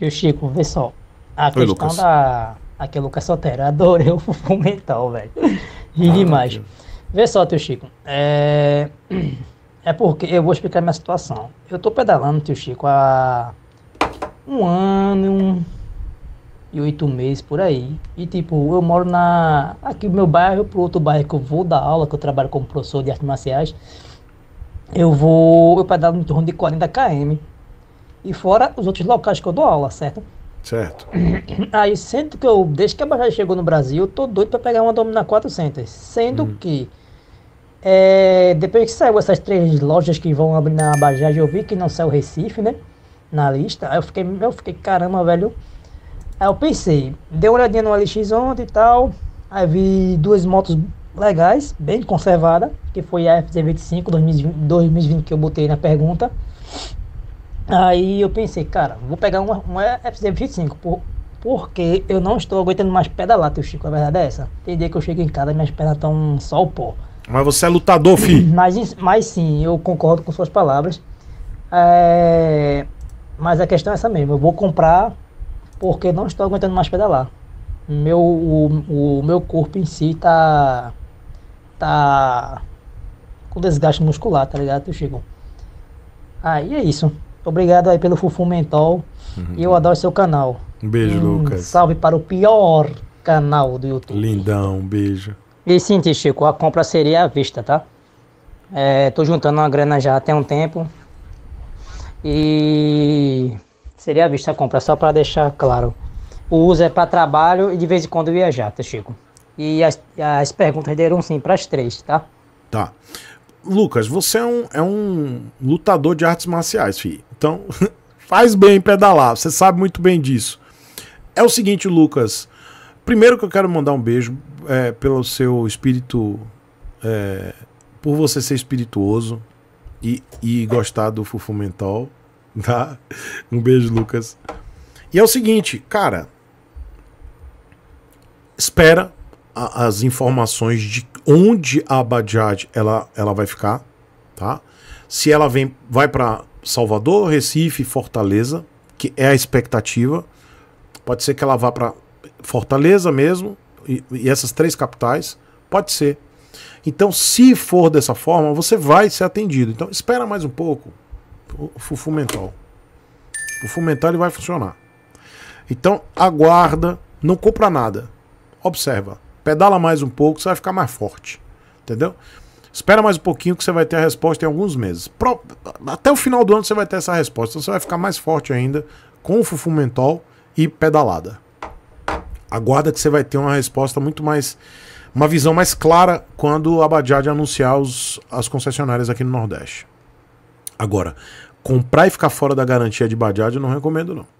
Tio Chico, vê só. A Oi, questão Lucas. da. Aqui é Lucas Sotero. Adorei o fofo mental, velho. Ri ah, demais. Vê só, tio Chico. É... é porque eu vou explicar minha situação. Eu tô pedalando, tio Chico, há um ano e um... e oito meses por aí. E tipo, eu moro na. Aqui no meu bairro, pro outro bairro que eu vou dar aula, que eu trabalho como professor de artes marciais. Eu vou. Eu pedalo em torno de 40 km. E fora os outros locais que eu dou aula, certo? Certo. Aí, sendo que eu, desde que a Bajaj chegou no Brasil, eu tô doido para pegar uma Dominar 400. Sendo hum. que, é, depois que saiu essas três lojas que vão abrir na baixada, eu vi que não saiu Recife, né? Na lista. Aí eu fiquei, eu fiquei, caramba, velho. Aí eu pensei, dei uma olhadinha no LX ontem e tal. Aí vi duas motos legais, bem conservada, que foi a FZ25 2020, 2020 que eu botei na pergunta. Aí eu pensei, cara, vou pegar um, um FZ25, por, porque eu não estou aguentando mais pedalar, teu Chico, a verdade é essa. Tem dia que eu chego em casa e minhas pernas estão só o pó. Mas você é lutador, filho. Mas, mas sim, eu concordo com suas palavras. É, mas a questão é essa mesmo, eu vou comprar porque não estou aguentando mais pedalar. Meu, o, o meu corpo em si tá, tá com desgaste muscular, tá ligado, teu Chico? Aí é isso. Obrigado aí pelo fufu Uhum. E eu adoro seu canal. Um beijo, um Lucas. Salve para o pior canal do YouTube. Lindão, um beijo. E sim, Tichico, Chico, a compra seria à vista, tá? É, tô juntando uma grana já até um tempo. E seria à vista a compra, só para deixar claro. O uso é para trabalho e de vez em quando viajar, Tichico. Tá, Chico. E as, as perguntas deram sim para as três, tá? Tá. Lucas, você é um, é um lutador de artes marciais, filho. Então, faz bem pedalar, você sabe muito bem disso. É o seguinte, Lucas. Primeiro que eu quero mandar um beijo é, pelo seu espírito. É, por você ser espirituoso e, e gostar do mental, Tá? Um beijo, Lucas. E é o seguinte, cara. Espera as informações de onde a Bajaj ela, ela vai ficar, tá? Se ela vem, vai para Salvador, Recife, Fortaleza, que é a expectativa. Pode ser que ela vá para Fortaleza mesmo e, e essas três capitais, pode ser. Então, se for dessa forma, você vai ser atendido. Então, espera mais um pouco. O fufu mental. O fufu mental ele vai funcionar. Então, aguarda, não compra nada. Observa. Pedala mais um pouco, você vai ficar mais forte. Entendeu? Espera mais um pouquinho que você vai ter a resposta em alguns meses. Pro... Até o final do ano você vai ter essa resposta. Então você vai ficar mais forte ainda com o fufu mental e pedalada. Aguarda que você vai ter uma resposta muito mais. Uma visão mais clara quando a Bajaj anunciar os, as concessionárias aqui no Nordeste. Agora, comprar e ficar fora da garantia de Bajaj eu não recomendo, não.